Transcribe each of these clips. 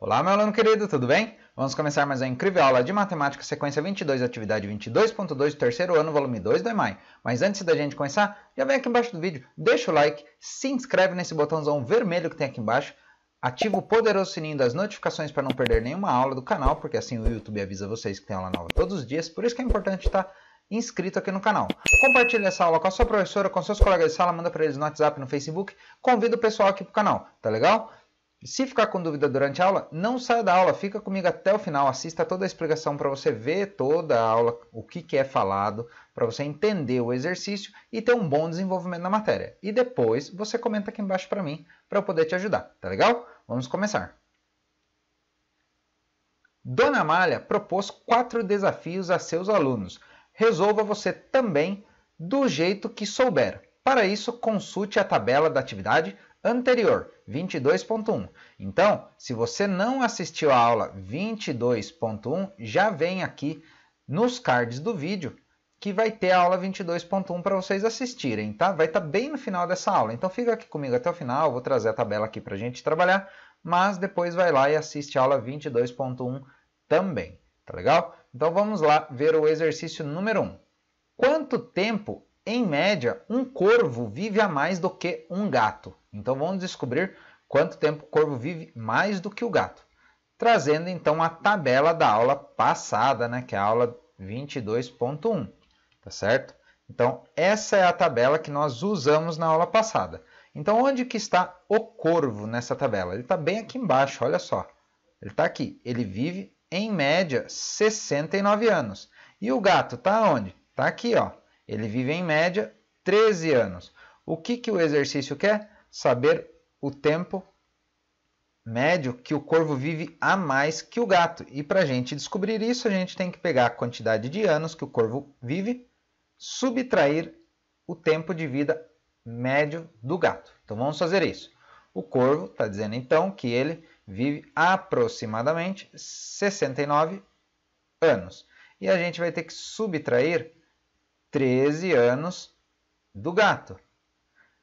Olá, meu aluno querido, tudo bem? Vamos começar mais uma incrível aula de matemática, sequência 22, atividade 22.2 do terceiro ano, volume 2 do EMAI. Mas antes da gente começar, já vem aqui embaixo do vídeo, deixa o like, se inscreve nesse botãozão vermelho que tem aqui embaixo, ativa o poderoso sininho das notificações para não perder nenhuma aula do canal, porque assim o YouTube avisa vocês que tem aula nova todos os dias, por isso que é importante estar tá inscrito aqui no canal. Compartilhe essa aula com a sua professora, com seus colegas de sala, manda para eles no WhatsApp, no Facebook, convida o pessoal aqui pro canal, tá legal? Se ficar com dúvida durante a aula, não saia da aula, fica comigo até o final, assista toda a explicação para você ver toda a aula, o que, que é falado, para você entender o exercício e ter um bom desenvolvimento na matéria. E depois você comenta aqui embaixo para mim, para eu poder te ajudar, tá legal? Vamos começar. Dona Amália propôs quatro desafios a seus alunos. Resolva você também do jeito que souber. Para isso, consulte a tabela da atividade anterior 22.1. Então, se você não assistiu a aula 22.1, já vem aqui nos cards do vídeo que vai ter a aula 22.1 para vocês assistirem, tá? Vai estar tá bem no final dessa aula. Então fica aqui comigo até o final, vou trazer a tabela aqui para a gente trabalhar, mas depois vai lá e assiste a aula 22.1 também, tá legal? Então vamos lá ver o exercício número 1. Quanto tempo em média, um corvo vive a mais do que um gato. Então vamos descobrir quanto tempo o corvo vive mais do que o gato. Trazendo então a tabela da aula passada, né, que é a aula 22.1, tá certo? Então essa é a tabela que nós usamos na aula passada. Então onde que está o corvo nessa tabela? Ele está bem aqui embaixo, olha só. Ele está aqui. Ele vive em média 69 anos. E o gato está onde? Está aqui, ó. Ele vive em média 13 anos. O que, que o exercício quer? Saber o tempo médio que o corvo vive a mais que o gato. E para a gente descobrir isso, a gente tem que pegar a quantidade de anos que o corvo vive, subtrair o tempo de vida médio do gato. Então vamos fazer isso. O corvo está dizendo então que ele vive aproximadamente 69 anos. E a gente vai ter que subtrair 13 anos do gato.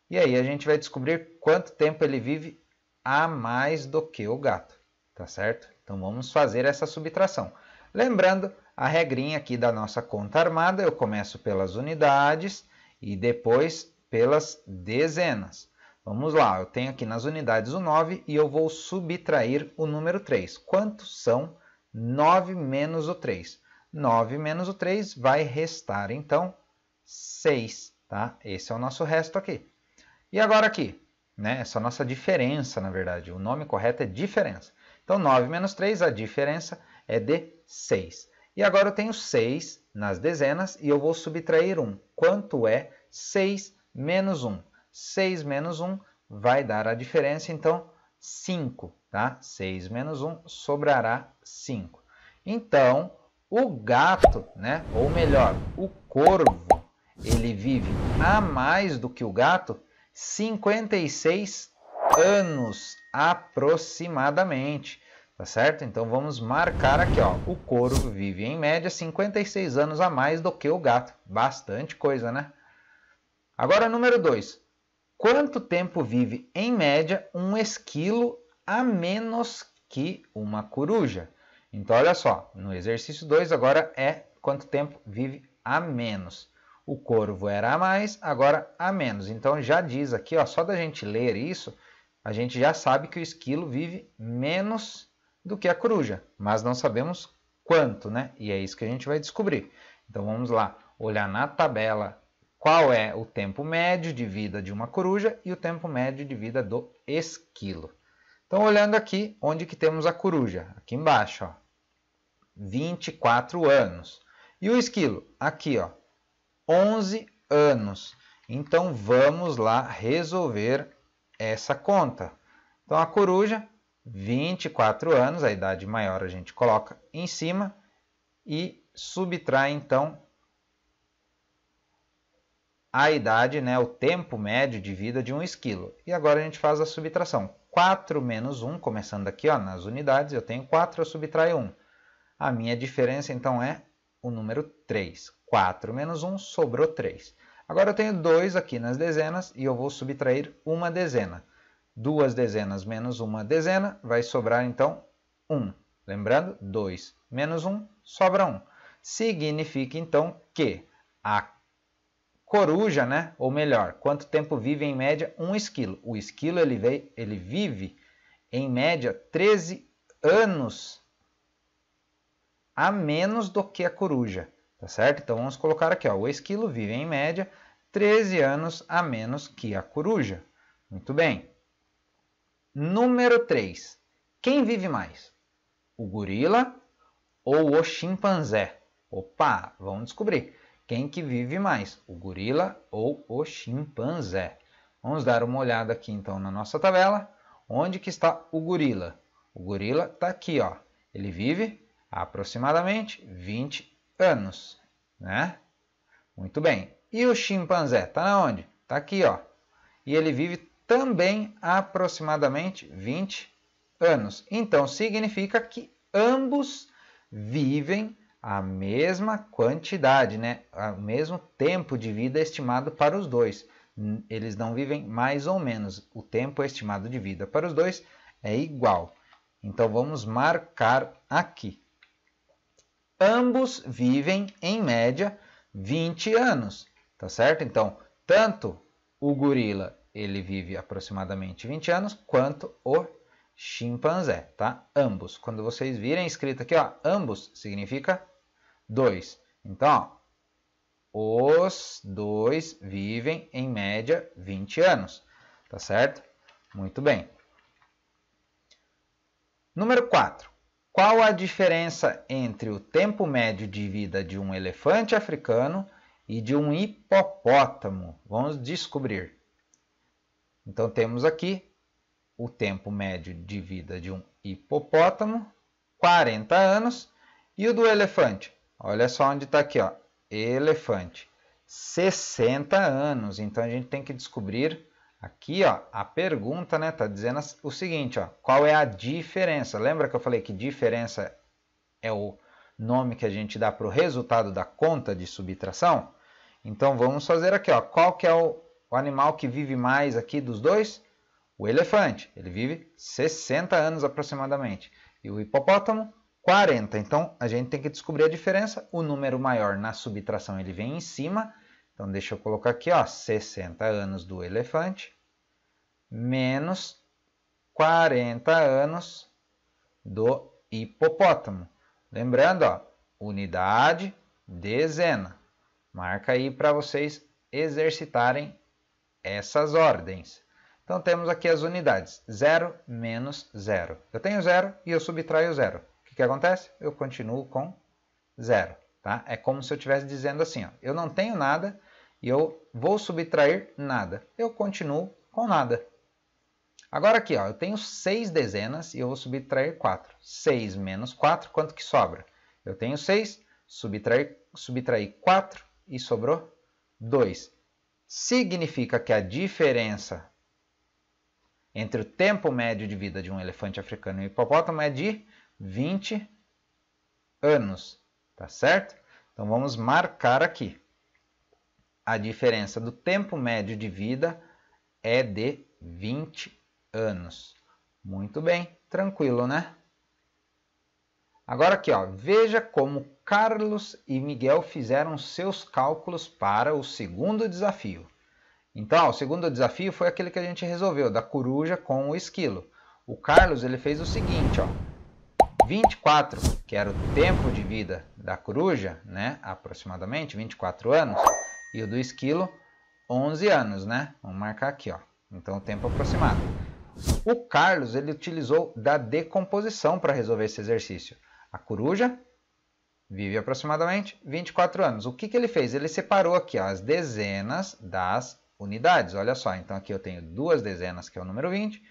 E aí a gente vai descobrir quanto tempo ele vive a mais do que o gato, tá certo? Então vamos fazer essa subtração. Lembrando a regrinha aqui da nossa conta armada, eu começo pelas unidades e depois pelas dezenas. Vamos lá, eu tenho aqui nas unidades o 9 e eu vou subtrair o número 3. Quantos são 9 menos o 3? 9 menos o 3 vai restar, então, 6. Tá? Esse é o nosso resto aqui. E agora aqui, né? essa nossa diferença, na verdade. O nome correto é diferença. Então, 9 menos 3, a diferença é de 6. E agora eu tenho 6 nas dezenas e eu vou subtrair 1. Quanto é 6 menos 1? 6 menos 1 vai dar a diferença, então 5. Tá? 6 menos 1 sobrará 5. Então, o gato, né? ou melhor, o corvo, ele vive a mais do que o gato 56 anos aproximadamente, tá certo? Então vamos marcar aqui, ó, o corvo vive em média 56 anos a mais do que o gato. Bastante coisa, né? Agora número 2. Quanto tempo vive em média um esquilo a menos que uma coruja? Então, olha só, no exercício 2 agora é quanto tempo vive a menos. O corvo era a mais, agora a menos. Então, já diz aqui, ó, só da gente ler isso, a gente já sabe que o esquilo vive menos do que a coruja, mas não sabemos quanto, né? E é isso que a gente vai descobrir. Então, vamos lá, olhar na tabela qual é o tempo médio de vida de uma coruja e o tempo médio de vida do esquilo. Então, olhando aqui, onde que temos a coruja? Aqui embaixo, ó. 24 anos. E o esquilo? Aqui, ó, 11 anos. Então, vamos lá resolver essa conta. Então, a coruja, 24 anos, a idade maior a gente coloca em cima e subtrai, então, a idade, né, o tempo médio de vida de um esquilo. E agora a gente faz a subtração. 4 menos 1, começando aqui ó, nas unidades, eu tenho 4, eu subtraio 1. A minha diferença, então, é o número 3. 4 menos 1 sobrou 3. Agora eu tenho 2 aqui nas dezenas e eu vou subtrair uma dezena. Duas dezenas menos uma dezena vai sobrar, então, 1. Lembrando, 2 menos 1 sobra 1. Significa, então, que a coruja, né? ou melhor, quanto tempo vive em média um esquilo. O esquilo ele, veio, ele vive em média 13 anos a menos do que a coruja, tá certo? Então vamos colocar aqui, ó, o esquilo vive em média 13 anos a menos que a coruja. Muito bem. Número 3. Quem vive mais? O gorila ou o chimpanzé? Opa, vamos descobrir. Quem que vive mais? O gorila ou o chimpanzé? Vamos dar uma olhada aqui então na nossa tabela. Onde que está o gorila? O gorila está aqui, ó. Ele vive aproximadamente 20 anos, né? Muito bem. E o chimpanzé está onde? Está aqui, ó. E ele vive também aproximadamente 20 anos. Então significa que ambos vivem a mesma quantidade, né? O mesmo tempo de vida estimado para os dois. Eles não vivem mais ou menos. O tempo estimado de vida para os dois é igual. Então vamos marcar aqui ambos vivem, em média, 20 anos, tá certo? Então, tanto o gorila, ele vive aproximadamente 20 anos, quanto o chimpanzé, tá? Ambos. Quando vocês virem escrito aqui, ó, ambos significa dois. Então, ó, os dois vivem em média 20 anos, tá certo? Muito bem. Número 4. Qual a diferença entre o tempo médio de vida de um elefante africano e de um hipopótamo? Vamos descobrir. Então temos aqui o tempo médio de vida de um hipopótamo, 40 anos, e o do elefante. Olha só onde está aqui, ó, elefante, 60 anos. Então a gente tem que descobrir Aqui, ó, a pergunta, né, tá dizendo o seguinte, ó, qual é a diferença? Lembra que eu falei que diferença é o nome que a gente dá para o resultado da conta de subtração? Então vamos fazer aqui, ó, qual que é o, o animal que vive mais aqui dos dois? O elefante, ele vive 60 anos aproximadamente. E o hipopótamo, 40. Então, a gente tem que descobrir a diferença. O número maior na subtração ele vem em cima. Então, deixa eu colocar aqui, ó, 60 anos do elefante menos 40 anos do hipopótamo. Lembrando, ó, unidade, dezena. Marca aí para vocês exercitarem essas ordens. Então temos aqui as unidades, 0 menos 0. Eu tenho 0 e eu subtraio 0. O que, que acontece? Eu continuo com 0. Tá? É como se eu estivesse dizendo assim, ó, eu não tenho nada e eu vou subtrair nada. Eu continuo com nada. Agora aqui, ó, eu tenho 6 dezenas e eu vou subtrair 4. 6 menos 4, quanto que sobra? Eu tenho 6, subtrair, subtrair 4 e sobrou 2. Significa que a diferença entre o tempo médio de vida de um elefante africano e um hipopótamo é de 20 anos, tá certo? Então vamos marcar aqui. A diferença do tempo médio de vida é de 20 anos anos. Muito bem, tranquilo, né? Agora aqui, ó, veja como Carlos e Miguel fizeram seus cálculos para o segundo desafio. Então, ó, o segundo desafio foi aquele que a gente resolveu, da coruja com o esquilo. O Carlos ele fez o seguinte, ó, 24, que era o tempo de vida da coruja, né, aproximadamente 24 anos, e o do esquilo 11 anos, né? Vamos marcar aqui, ó. Então, o tempo aproximado. O Carlos ele utilizou da decomposição para resolver esse exercício. A coruja vive aproximadamente 24 anos. O que, que ele fez? Ele separou aqui ó, as dezenas das unidades. Olha só, então aqui eu tenho duas dezenas, que é o número 20,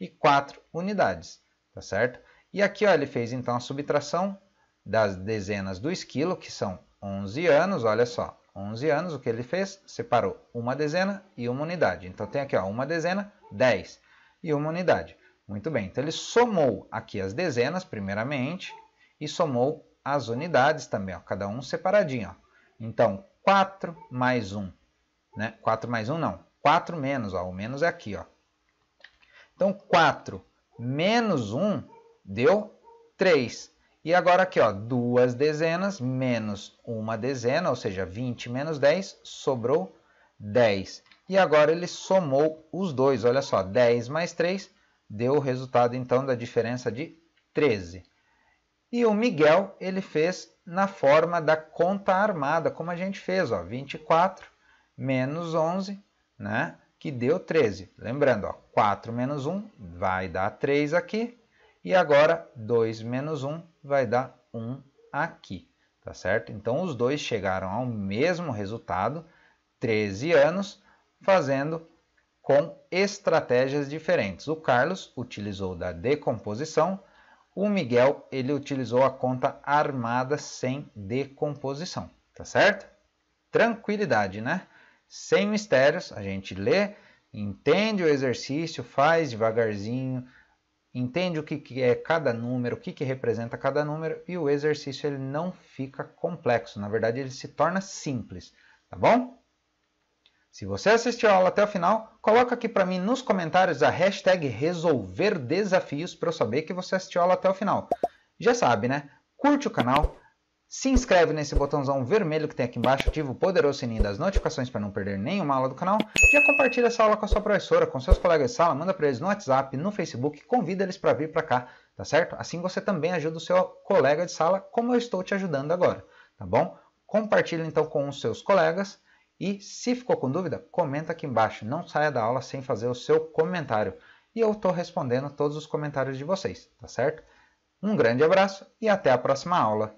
e quatro unidades, tá certo? E aqui ó, ele fez então a subtração das dezenas do esquilo, que são 11 anos, olha só, 11 anos, o que ele fez? Separou uma dezena e uma unidade. Então tem aqui ó, uma dezena, 10 e uma unidade. Muito bem, então ele somou aqui as dezenas, primeiramente, e somou as unidades também, ó, cada um separadinho. Ó. Então, 4 mais 1, né? 4 mais 1 não, 4 menos, ó, o menos é aqui. Ó. Então, 4 menos 1 deu 3. E agora aqui, ó, duas dezenas menos uma dezena, ou seja, 20 menos 10, sobrou 10. E agora ele somou os dois, olha só, 10 mais 3 deu o resultado então da diferença de 13. E o Miguel ele fez na forma da conta armada, como a gente fez, ó, 24 menos 11, né, que deu 13. Lembrando, ó, 4 menos 1 vai dar 3 aqui, e agora 2 menos 1 vai dar 1 aqui, tá certo? Então os dois chegaram ao mesmo resultado, 13 anos, fazendo com estratégias diferentes. O Carlos utilizou da decomposição, o Miguel ele utilizou a conta armada sem decomposição, tá certo? Tranquilidade, né? Sem mistérios, a gente lê, entende o exercício, faz devagarzinho, entende o que, é cada número, o que, que representa cada número e o exercício ele não fica complexo, na verdade ele se torna simples, tá bom? Se você assistiu a aula até o final, coloca aqui para mim nos comentários a hashtag resolver desafios para eu saber que você assistiu a aula até o final. Já sabe, né? Curte o canal, se inscreve nesse botãozão vermelho que tem aqui embaixo, ativa o poderoso sininho das notificações para não perder nenhuma aula do canal. Já compartilha essa aula com a sua professora, com seus colegas de sala, manda para eles no WhatsApp, no Facebook, convida eles para vir para cá, tá certo? Assim você também ajuda o seu colega de sala, como eu estou te ajudando agora, tá bom? Compartilha então com os seus colegas e se ficou com dúvida, comenta aqui embaixo. Não saia da aula sem fazer o seu comentário. E eu estou respondendo todos os comentários de vocês, tá certo? Um grande abraço e até a próxima aula.